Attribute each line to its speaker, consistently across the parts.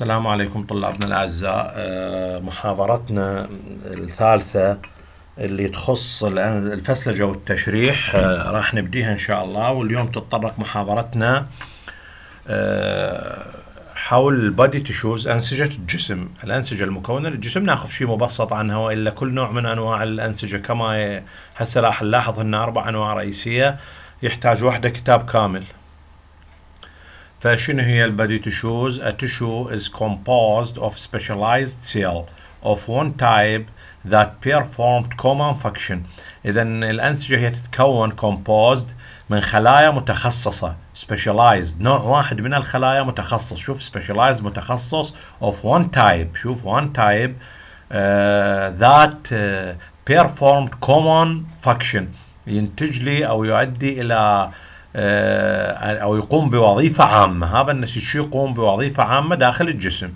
Speaker 1: السلام عليكم طلابنا الأعزاء آه، محاضرتنا الثالثة اللي تخص الفسلجة والتشريح آه، راح نبديها إن شاء الله واليوم تتطرق محاضرتنا آه، حول البادي تشوز أنسجة الجسم الأنسجة المكونة للجسم ناخذ شيء مبسط عنها وإلا كل نوع من أنواع الأنسجة كما هسه راح نلاحظ أن أربع أنواع رئيسية يحتاج وحده كتاب كامل فشنو هي البادي تشوز؟ A tissue is composed of specialized cell of one type that performed common function. إذا الأنسجة هي تتكون composed من خلايا متخصصة specialized نوع واحد من الخلايا متخصص شوف specialized متخصص of one type شوف one type uh, that uh, performed common function ينتج لي أو يؤدي إلى uh, آه، أو يقوم بوظيفة عامة هذا النسيج يقوم بوظيفة عامة داخل الجسم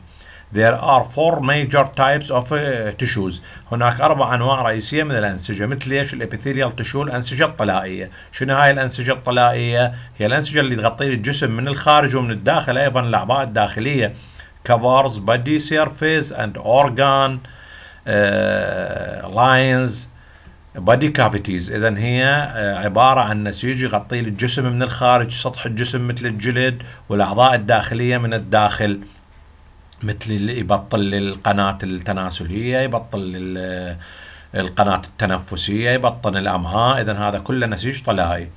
Speaker 1: There are four major types of آه، tissues. هناك أربع أنواع رئيسية من الأنسجة مثل إيش الإبيثيليال تشو الأنسجة الطلائية. شنو هاي الأنسجة الطلائية؟ هي الأنسجة اللي تغطي الجسم من الخارج ومن الداخل أيضا الأعضاء الداخلية. Covers body surface and organ uh, lines بادي كافيتيز اذا هي آه، عباره عن نسيج يغطي الجسم من الخارج سطح الجسم مثل الجلد والاعضاء الداخليه من الداخل مثل يبطل القناه التناسليه يبطل آه، القناه التنفسيه يبطل الامعاء اذا هذا كله نسيج طلائي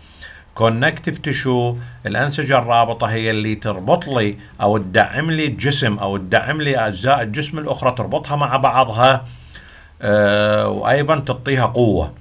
Speaker 1: كونكتيف تشو الانسجه الرابطه هي اللي تربط لي او تدعم لي الجسم او تدعم لي اجزاء الجسم الاخرى تربطها مع بعضها آه، وايضا تعطيها قوه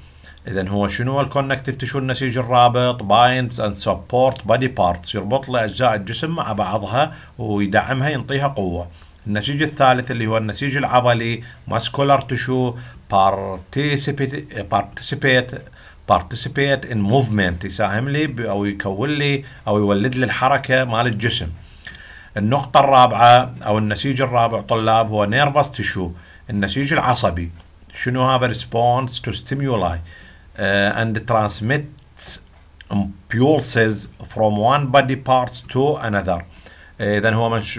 Speaker 1: اذا هو شنو الكونكتيف تشو النسيج الرابط بايندز اند سبورت بادي بارتس يربط له اجزاء الجسم مع بعضها ويدعمها ينطيها قوه النسيج الثالث اللي هو النسيج العضلي ماسكولار تشو بارتيسيبيت بارتيسيبيت ان موفمنت يساهم لي او يكون لي او يولد لي الحركه مال الجسم النقطه الرابعه او النسيج الرابع طلاب هو نيرفس تشو النسيج العصبي شنو هذا ريسبونس تو ستيمولاي اند ترانسميت امبولسز فروم وان one بارت تو انذر اذا هو مش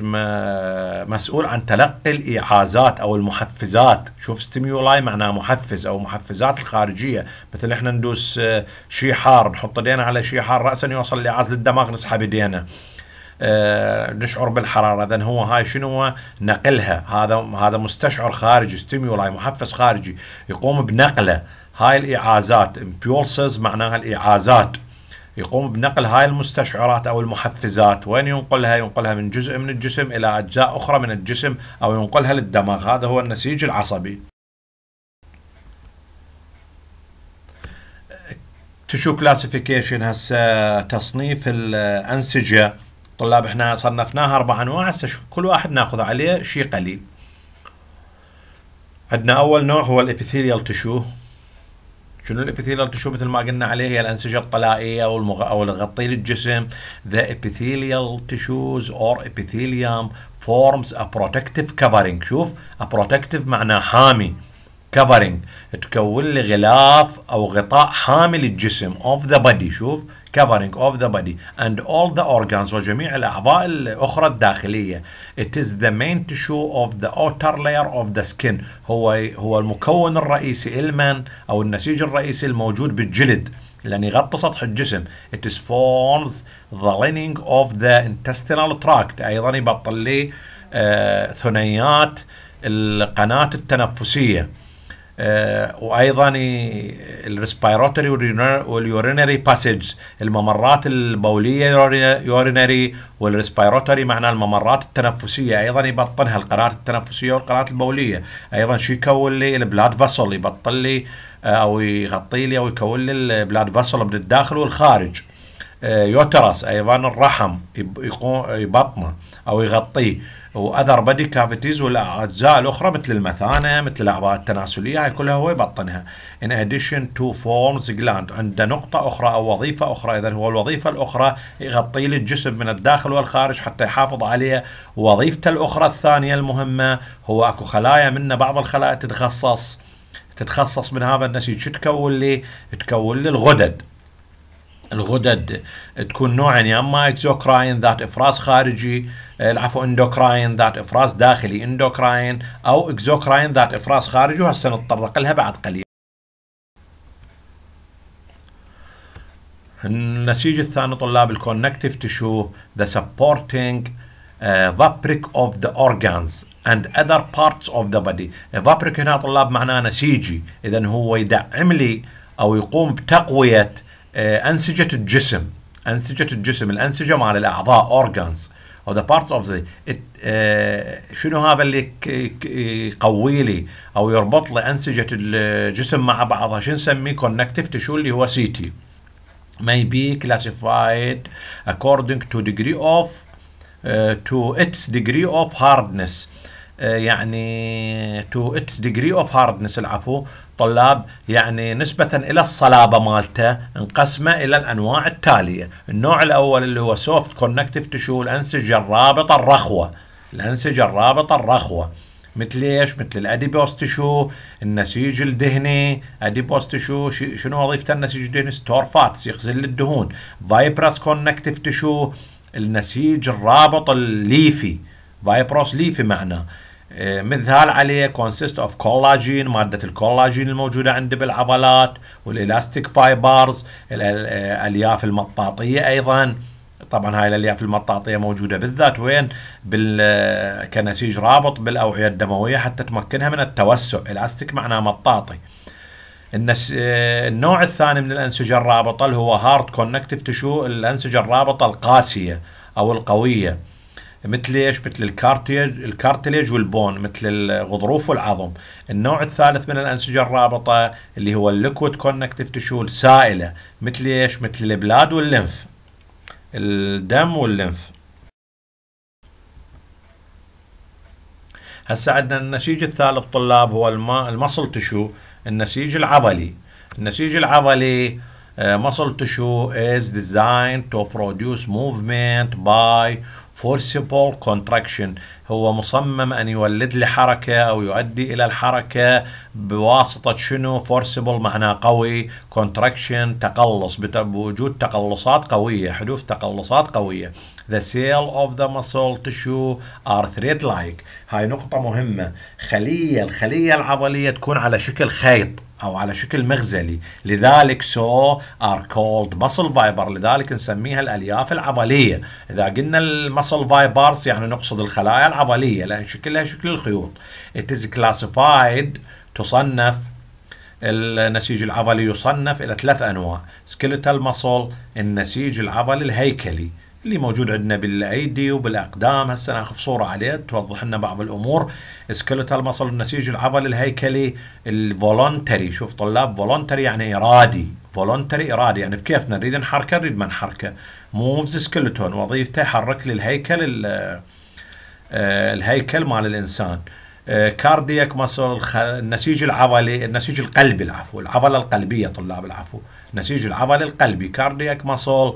Speaker 1: مسؤول عن تلقي الايعازات او المحفزات شوف ستيمولاي معناه محفز او محفزات الخارجيه مثل احنا ندوس uh, شيء حار نحط ايدينا على شيء حار راسا يوصل الايعاز للدماغ نسحب ايدينا نشعر آه، بالحراره اذا هو هاي شنو نقلها هذا هذا مستشعر خارجي ستيمولاي محفز خارجي يقوم بنقله هاي الاعازات امبولسز معناها الاعازات يقوم بنقل هاي المستشعرات او المحفزات وين ينقلها ينقلها من جزء من الجسم الى اجزاء اخرى من الجسم او ينقلها للدماغ هذا هو النسيج العصبي تشو كلاسيفيكيشن هسه تصنيف الانسجه طلاب احنا صنفناها اربع انواع هسه كل واحد ناخذ عليه شيء قليل عندنا اول نوع هو الابيثيريال تشو شنو الابيثيريال تشو مثل ما قلنا عليه هي الانسجه الطلائيه او المغ... او اللي تغطي ذا epithelial tissues or epithelium forms a protective covering شوف a protective معناه حامي covering تكون لي غلاف او غطاء حامي للجسم of the body شوف covering of the body and all the organs وجميع الأعضاء الأخرى الداخلية it is the main tissue of the outer layer of the skin هو هو المكون الرئيسي المن أو النسيج الرئيسي الموجود بالجلد لأن يغطي سطح الجسم it is forms the lining of the intestinal tract أيضا يبطل لي آه، ثنيات القناة التنفسية آه، وايضا الريسبيراتوري واليورينري باسج الممرات البوليه يورينري والريسبيراتوري معناه الممرات التنفسيه ايضا يبطنها القناه التنفسيه والقناه البوليه ايضا شو يكون لي البلاد فاسل يبطل لي آه، او يغطي لي او يكون لي البلاد فاسل من الداخل والخارج يوترس آه، ايضا الرحم يبطنه او يغطيه واذر بدي كافيتيز والاجزاء الاخرى مثل المثانه مثل الاعضاء التناسليه هاي كلها هو يبطنها ان اديشن تو فورمز جلاند عنده نقطه اخرى او وظيفه اخرى اذا هو الوظيفه الاخرى يغطي لي الجسم من الداخل والخارج حتى يحافظ عليه وظيفته الاخرى الثانيه المهمه هو اكو خلايا منه بعض الخلايا تتخصص تتخصص من هذا النسيج شو تكون لي؟ تكون لي الغدد الغدد تكون نوعين يا يعني اما اكزوكراين ذات افراز خارجي آه، العفو اندوكراين ذات افراز داخلي اندوكراين او اكزوكراين ذات افراز خارجي وهسه نتطرق لها بعد قليل النسيج الثاني طلاب الكونكتيف تشو ذا supporting فابريك آه، اوف of the organs and other parts of the body fabric آه، هنا طلاب معناه نسيجي اذا هو يدعم لي او يقوم بتقويه أنسجة الجسم أنسجة الجسم الأنسجة مع الأعضاء organs or the part of the it, uh, شنو هذا اللي يقوي لي أو يربط لي أنسجة الجسم مع بعضها شنو نسميه connective tissue اللي هو CT may be classified according to degree of uh, to its degree of hardness آه، يعني تو اتس ديجري اوف هاردنس العفو طلاب يعني نسبة إلى الصلابة مالته انقسمة إلى الأنواع التالية النوع الأول اللي هو سوفت كونكتيف تشو الأنسجة الرابطة الرخوة الأنسجة الرابطة الرخوة مثل ايش؟ مثل الاديبوس تشو، النسيج الدهني، اديبوس تشو شنو وظيفة النسيج الدهني؟ ستور فاتس يخزن للدهون فايبرس كونكتيف تشو، النسيج الرابط الليفي، فايبروس ليفي معناه، إيه، مثال عليه consist of collagen مادة الكولاجين الموجودة عند بالعضلات والإلاستيك فايبرز الألياف المطاطية أيضا طبعا هاي الألياف المطاطية موجودة بالذات وين بال كنسيج رابط بالأوعية الدموية حتى تمكنها من التوسع إلاستيك معناه مطاطي النس... إيه، النوع الثاني من الأنسجة الرابطة اللي هو هارد كونكتيف تشو الأنسجة الرابطة القاسية أو القوية مثل ايش؟ مثل الكارتيج الكارتليج والبون مثل الغضروف والعظم. النوع الثالث من الانسجه الرابطه اللي هو الليكويد كونكتيف تشو السائله مثل ايش؟ مثل البلاد واللمف. الدم واللمف. هسه عندنا النسيج الثالث طلاب هو المصل تشو النسيج العضلي. النسيج العضلي آه، muscle tissue is designed to produce movement by forcible contraction هو مصمم أن يولد لي حركة أو يؤدي إلى الحركة بواسطة شنو forcible معناه قوي contraction تقلص بوجود تقلصات قوية حدوث تقلصات قوية the cell of the muscle tissue thread like هاي نقطة مهمة خلية الخلية العضلية تكون على شكل خيط أو على شكل مغزلي لذلك سو ار كولد مسل فايبر لذلك نسميها الألياف العضلية إذا قلنا المسل فايبرز يعني نقصد الخلايا العضلية لأن شكلها شكل الخيوط ات از كلاسيفايد تصنف النسيج العضلي يصنف إلى ثلاث أنواع سكيلتال مسل النسيج العضلي الهيكلي اللي موجود عندنا بالايدي وبالاقدام هسه ناخذ صوره عليه توضح لنا بعض الامور سكلتال مصل النسيج العضلي الهيكلي الفولونتري شوف طلاب فولونتري يعني ارادي فولونتري ارادي يعني بكيفنا نريد نحركه نريد ما نحركه موفز سكلتون وظيفته يحرك لي الهيكل آه، الهيكل مال الانسان كاردياك آه، مصل النسيج العضلي النسيج القلبي العفو العضله القلبيه طلاب العفو النسيج العضلي القلبي كاردياك مصل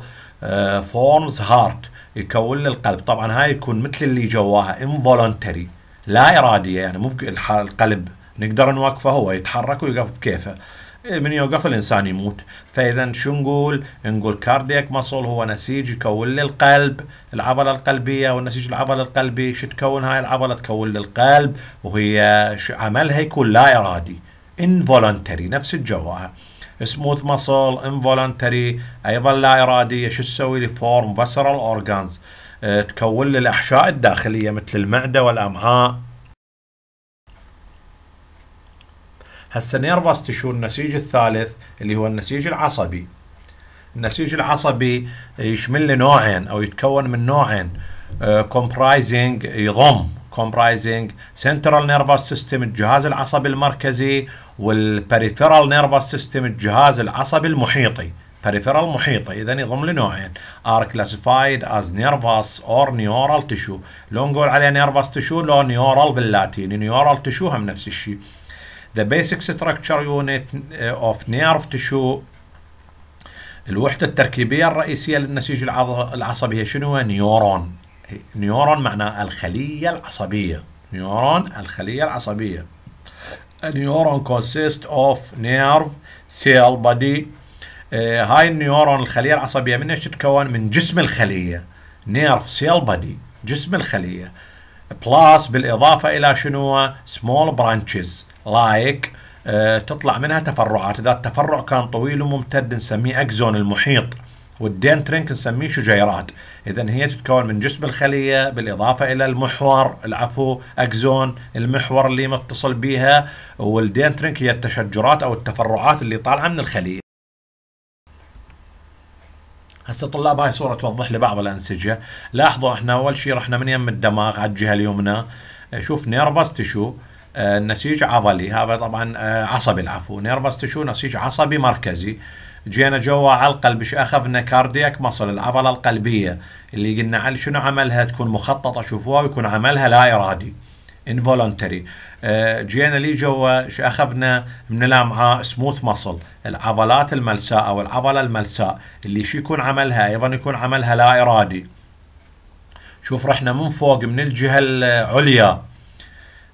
Speaker 1: فورمز آه، هارت يكون القلب طبعا هاي يكون مثل اللي جواها انفولونتري لا إرادية يعني ممكن القلب نقدر نوقفه هو يتحرك ويقف بكيفه إيه، من يوقف الانسان يموت فاذا شو نقول نقول كاردياك مصل هو نسيج يكون للقلب العضله القلبيه والنسيج العضله القلبي شو تكون هاي العضله تكون للقلب وهي عملها يكون لا ارادي involuntary نفس الجواهر سموث مسل انفولنتري ايضا لا اراديه شو تسوي لي فورم فسرال اورجانز تكون لي الاحشاء الداخليه مثل المعده والامعاء هسه نيرفس تشو النسيج الثالث اللي هو النسيج العصبي النسيج العصبي يشمل نوعين او يتكون من نوعين كومبرايزنج آه، يضم comprising central nervous system الجهاز العصبي المركزي والperipheral nervous system الجهاز العصبي المحيطي peripheral محيطي اذا يضم لنوعين are classified as nervous or neural tissue لو نقول عليه nervous tissue لو neural باللاتيني neural tissue هم نفس الشيء the basic structure unit of nerve tissue الوحدة التركيبية الرئيسية للنسيج العصبي هي شنو؟ نيورون نيورون معناه الخلية العصبية نيورون الخلية العصبية نيورون كونسيست اوف of nerve cell body آه، هاي النيورون الخلية العصبية من ايش تتكون؟ من جسم الخلية نيرف سيل بادي جسم الخلية بلاس بالإضافة إلى شنو؟ سمول برانشز لايك تطلع منها تفرعات إذا التفرع كان طويل وممتد نسميه أكزون المحيط ترينك نسميه شجيرات اذا هي تتكون من جسم الخليه بالاضافه الى المحور العفو اكزون المحور اللي متصل بها ترينك هي التشجرات او التفرعات اللي طالعه من الخليه هسه طلاب هاي صورة توضح لبعض الأنسجة لاحظوا احنا أول شيء رحنا من يم الدماغ على الجهة اليمنى شوف نيرفس تشو آه، نسيج عضلي هذا طبعا آه، عصبي العفو نيرفس تشو نسيج عصبي مركزي جينا جوا على القلب اخذنا كاردياك مصل العضله القلبيه اللي قلنا على شنو عملها تكون مخططه شوفوها ويكون عملها لا ارادي involuntary آه، جينا لي جوا شو اخذنا من الامعاء سموث مصل العضلات الملساء او العضله الملساء اللي شو يكون عملها ايضا يكون عملها لا ارادي شوف رحنا من فوق من الجهه العليا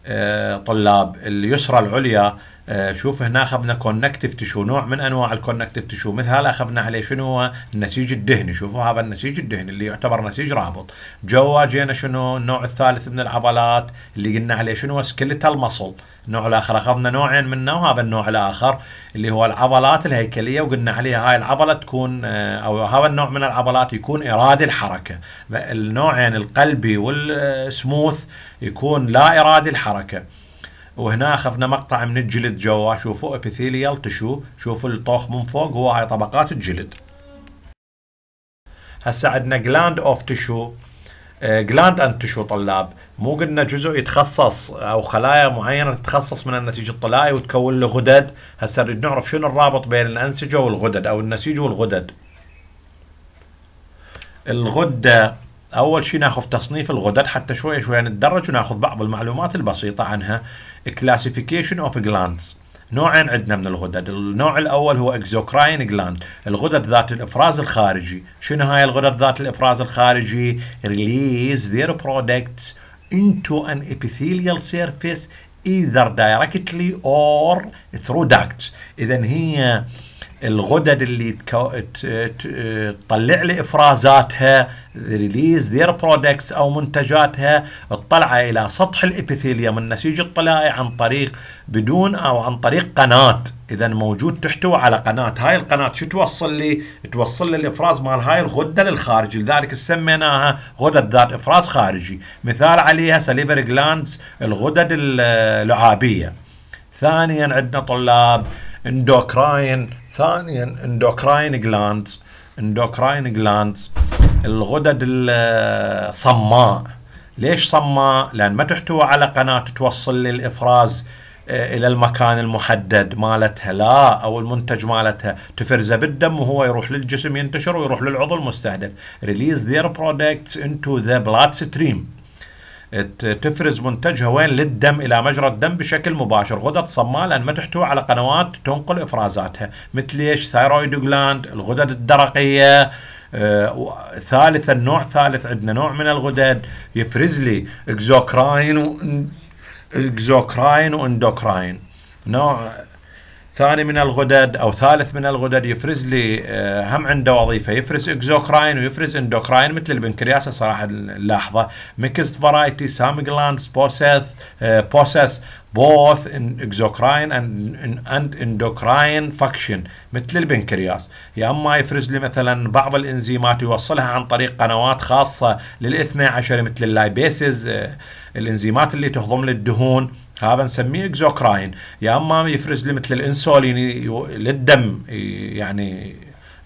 Speaker 1: آه، طلاب اليسرى العليا آه، شوف هنا اخذنا كونكتيف تشو نوع من انواع الكونكتيف تشو مثال اخذنا عليه شنو هو النسيج الدهني شوفوا هذا النسيج الدهني اللي يعتبر نسيج رابط جوا جينا شنو النوع الثالث من العضلات اللي قلنا عليه شنو هو سكيليتال مصل النوع الاخر اخذنا نوعين منه وهذا النوع الاخر اللي هو العضلات الهيكليه وقلنا عليها هاي العضله تكون آه، او هذا النوع من العضلات يكون ارادي الحركه النوعين القلبي والسموث يكون لا ارادي الحركه وهنا اخذنا مقطع من الجلد جوا شوفوا epithelial tissue شوفوا الطوخ من فوق هو هاي طبقات الجلد هسه عندنا جلاند اوف تشو جلاند اند تشو طلاب مو قلنا جزء يتخصص او خلايا معينه تتخصص من النسيج الطلائي وتكون له غدد هسه نريد نعرف شنو الرابط بين الانسجه والغدد او النسيج والغدد الغده اول شيء ناخذ تصنيف الغدد حتى شوي شوي نتدرج وناخذ بعض المعلومات البسيطه عنها كلاسيفيكيشن اوف جلاندز نوعين عندنا من الغدد النوع الاول هو اكزوكراين جلاند الغدد ذات الافراز الخارجي شنو هاي الغدد ذات الافراز الخارجي ريليز their products into an epithelial surface either directly or through ducts اذا هي الغدد اللي تطلع لي افرازاتها ريليز ذير برودكتس او منتجاتها تطلعها الى سطح الابيثيليوم النسيج الطلائي عن طريق بدون او عن طريق قناه اذا موجود تحتوي على قناه هاي القناه شو توصل لي توصل لي الافراز مال هاي الغده للخارج لذلك سميناها غدد ذات افراز خارجي مثال عليها سليفر جلاندز الغدد اللعابيه ثانيا عندنا طلاب اندوكراين ثانيا اندوكراين جلاندز اندوكراين جلاندز الغدد الصماء ليش صماء؟ لان ما تحتوي على قناه توصل للافراز آه، الى المكان المحدد مالتها لا او المنتج مالتها تفرزه بالدم وهو يروح للجسم ينتشر ويروح للعضو المستهدف ريليز ذير برودكتس انتو ذا بلاد ستريم تفرز منتجها وين للدم الى مجرى الدم بشكل مباشر غدد صماء لان ما تحتوي على قنوات تنقل افرازاتها مثل ايش ثايرويد جلاند الغدد الدرقيه آه، ثالثا نوع ثالث عندنا نوع من الغدد يفرز لي اكزوكراين و... اكزوكراين واندوكراين نوع ثاني من الغدد او ثالث من الغدد يفرز لي آه، هم عنده وظيفه يفرز اكزوكراين ويفرز اندوكراين مثل البنكرياس صراحه نلاحظه ميكست فرايتي سام جلاندز بوسيث آه، بوسس بوث اكزوكراين اند اندوكراين فاكشن مثل البنكرياس يا اما يفرز لي مثلا بعض الانزيمات يوصلها عن طريق قنوات خاصه للاثني عشر مثل اللايبيسز آه، الانزيمات اللي تهضم للدهون هذا نسميه اكزوكراين يا اما يفرز لي مثل الانسولين للدم يعني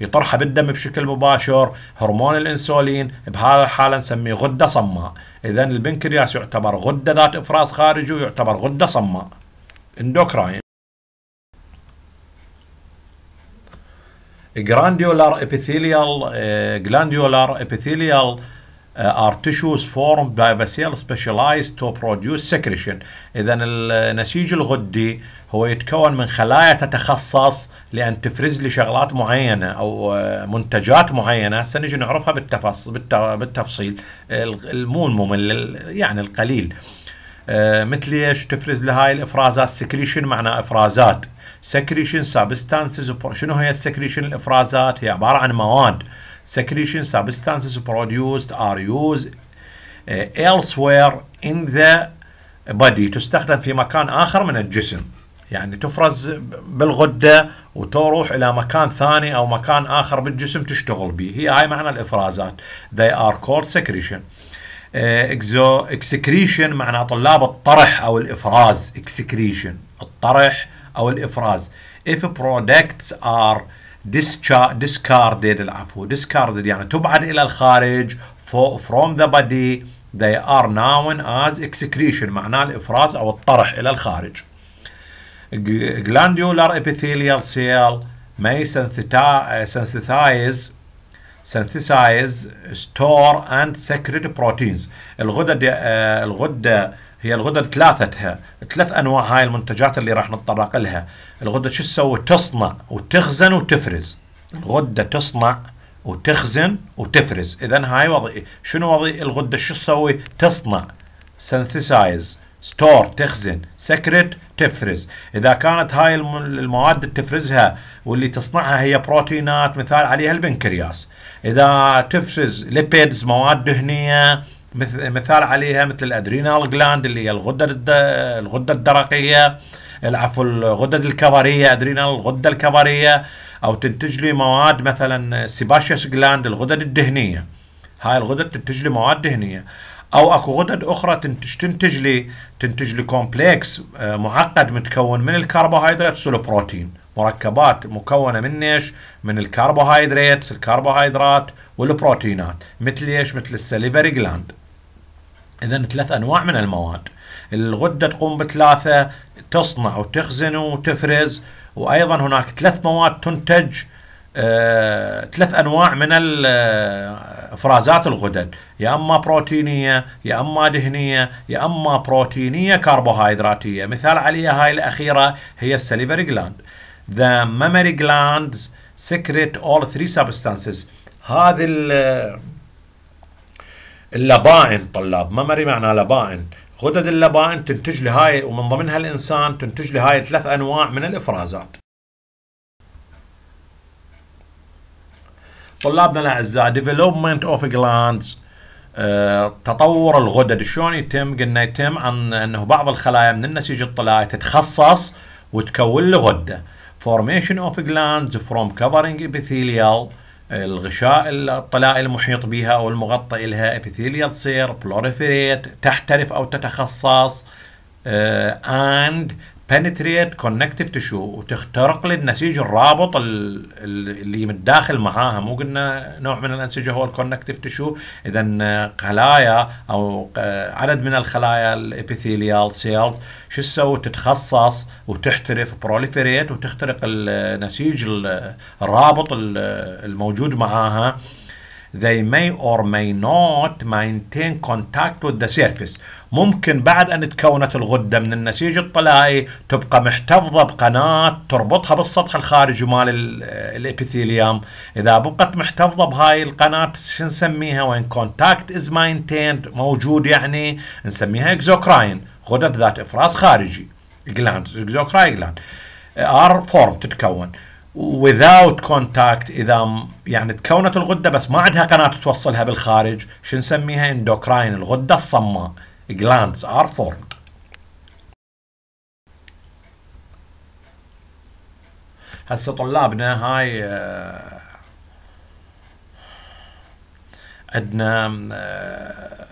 Speaker 1: يطرحه بالدم بشكل مباشر هرمون الانسولين بهذا الحاله نسميه غده صماء اذا البنكرياس يعتبر غده ذات افراز خارجي ويعتبر غده صماء اندوكراين جرانديولار ابيثيليال جلانديولار ابيثيليال are آه، tissues formed by the cell specialized to produce secretion إذا النسيج الغدي هو يتكون من خلايا تتخصص لأن تفرز لي شغلات معينة أو آه، منتجات معينة هسه نجي نعرفها بالتفصيل بالتفصيل مو الممل يعني القليل آه، مثل ايش تفرز لهاي الافرازات سكريشن معناه افرازات سكريشن سابستانسز شنو هي السكريشن الافرازات هي عباره عن مواد secretion substances produced are used eh, elsewhere in the body تستخدم في مكان آخر من الجسم يعني تفرز بالغدة وتروح إلى مكان ثاني أو مكان آخر بالجسم تشتغل به هي هاي معنى الإفرازات they are called secretion اكسكريشن eh, معنى طلاب الطرح أو الإفراز اكسكريشن الطرح أو الإفراز if products are discarded العفو discarded يعني تبعد إلى الخارج from the body they are known as excretion معناه الإفراز أو الطرح إلى الخارج glandular epithelial cell may synthesize synthesize store and secrete proteins الغدة الغدة هي الغدد ثلاثتها ثلاث انواع هاي المنتجات اللي راح نتطرق لها الغده شو تسوي تصنع وتخزن وتفرز الغده تصنع وتخزن وتفرز اذا هاي وضع شنو وضع الغده شو تسوي تصنع سنثسايز ستور تخزن سكرت تفرز اذا كانت هاي المواد اللي تفرزها واللي تصنعها هي بروتينات مثال عليها البنكرياس اذا تفرز ليبيدز مواد دهنيه مثال عليها مثل الادرينال جلاند اللي هي الغده الغده الدرقيه العفو الغدد الكظريه ادرينال الغده الكظريه او تنتج لي مواد مثلا سيباشيس جلاند الغدد الدهنيه هاي الغدد تنتج لي مواد دهنيه او اكو غدد اخرى تنتج تنتج لي تنتج لي كومبلكس آه، معقد متكون من الكربوهيدرات والبروتين مركبات مكونه من ايش؟ من الكربوهيدرات، الكربوهيدرات والبروتينات، مثل ايش؟ مثل السليفري جلاند. اذا ثلاث انواع من المواد. الغده تقوم بثلاثه تصنع وتخزن وتفرز وايضا هناك ثلاث مواد تنتج آه، ثلاث انواع من افرازات آه، الغدد يا اما بروتينيه يا اما دهنيه يا اما بروتينيه كربوهيدراتيه مثال عليها هاي الاخيره هي السليفري جلاند the mammary glands secrete all three substances هذه اللبائن طلاب ممري معناه لبائن غدد اللبائن تنتج لهاي هاي ومن ضمنها الانسان تنتج لهاي هاي ثلاث انواع من الافرازات طلابنا الاعزاء development of glands آه، تطور الغدد شلون يتم؟ قلنا يتم عن انه بعض الخلايا من النسيج الطلائي تتخصص وتكون له غده. formation of glands from covering epithelial الغشاء الطلاء المحيط بها او المغطى لها epithelial cell proliferate تحترف او تتخصص uh, and penetrate connective tissue وتخترق لي النسيج الرابط اللي متداخل معاها مو قلنا نوع من الانسجه هو الكونكتيف تشو اذا خلايا او عدد من الخلايا الابيثيليال سيلز شو تسوي تتخصص وتحترف بروليفريت وتخترق النسيج الرابط الموجود معاها they may or may not maintain contact with the surface ممكن بعد أن تكونت الغدة من النسيج الطلائي تبقى محتفظة بقناة تربطها بالسطح الخارجي مال الإبيثيليوم إذا بقت محتفظة بهاي القناة شو نسميها وين contact is maintained موجود يعني نسميها إكزوكراين غدد ذات إفراز خارجي جلاند إكزوكراين جلاند ار فورم تتكون without contact اذا يعني تكونت الغده بس ما عندها قناه توصلها بالخارج شو نسميها اندوكراين الغده الصماء glands are formed هسه طلابنا هاي آه، عندنا آه،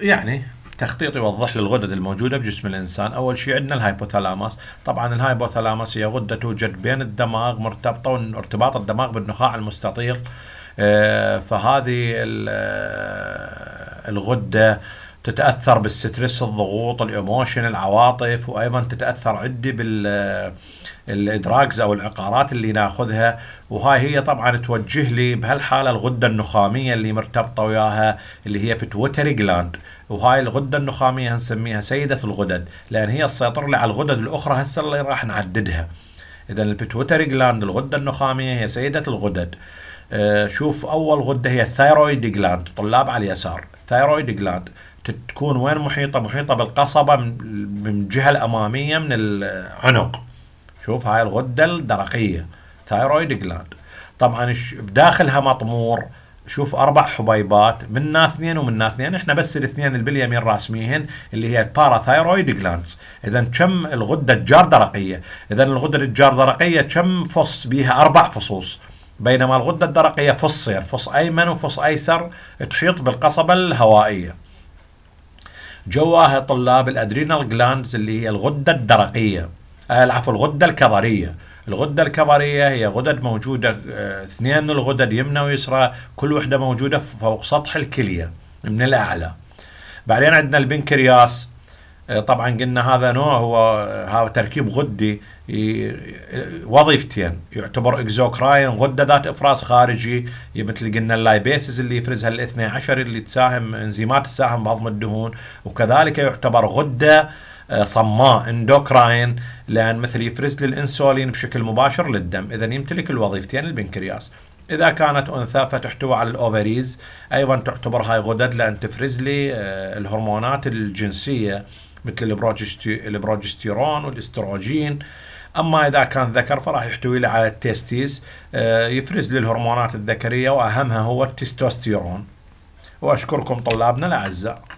Speaker 1: يعني تخطيط يوضح للغدد الموجودة بجسم الإنسان أول شيء عندنا الهايبوثالاموس طبعا الهايبوثالاموس هي غدة توجد بين الدماغ مرتبطة وارتباط الدماغ بالنخاع المستطيل آه، فهذه آه، الغده تتاثر بالستريس الضغوط الايموشن العواطف وايضا تتاثر عندي بال آه، الادراكز او العقارات اللي ناخذها وهاي هي طبعا توجه لي بهالحاله الغده النخاميه اللي مرتبطه وياها اللي هي بتوتري جلاند وهاي الغده النخاميه نسميها سيده الغدد لان هي تسيطر لي على الغدد الاخرى هسه اللي راح نعددها اذا البتوتري جلاند الغده النخاميه هي سيده الغدد آه، شوف اول غده هي الثايرويد جلاند طلاب على اليسار ثايرويد جلاند تكون وين محيطه؟ محيطه بالقصبه من الجهه الاماميه من العنق. شوف هاي الغده الدرقيه ثايرويد جلاند. طبعا بداخلها مطمور شوف اربع حبيبات منا اثنين ومنا اثنين احنا بس الاثنين اللي باليمين راسميهن اللي هي باراثايرويد جلاندز اذا كم الغده درقيه اذا الغده درقيه كم فص بيها اربع فصوص بينما الغده الدرقيه فصين فص ايمن وفص ايسر تحيط بالقصبه الهوائيه جواها طلاب الادرينال جلاندز اللي هي الغده الدرقيه آه، العفو الغده الكظريه الغدة الكظرية هي غدد موجودة آه، اثنين من الغدد يمنى ويسرى كل وحدة موجودة فوق سطح الكلية من الأعلى بعدين عندنا البنكرياس آه، طبعا قلنا هذا نوع هو هذا تركيب غدي وظيفتين يعتبر اكزوكراين غده ذات افراز خارجي مثل قلنا اللايبيسز اللي يفرزها الاثني عشر اللي تساهم انزيمات تساهم بهضم الدهون وكذلك يعتبر غده آه، صماء اندوكراين لان مثل يفرز للانسولين بشكل مباشر للدم اذا يمتلك الوظيفتين البنكرياس إذا كانت أنثى فتحتوي على الأوفريز أيضا تعتبر هاي غدد لأن تفرز لي آه، الهرمونات الجنسية مثل البروجستيرون والاستروجين اما اذا كان ذكر فراح يحتوي على التستيس آه، يفرز للهرمونات الذكريه واهمها هو التستوستيرون واشكركم طلابنا الاعزاء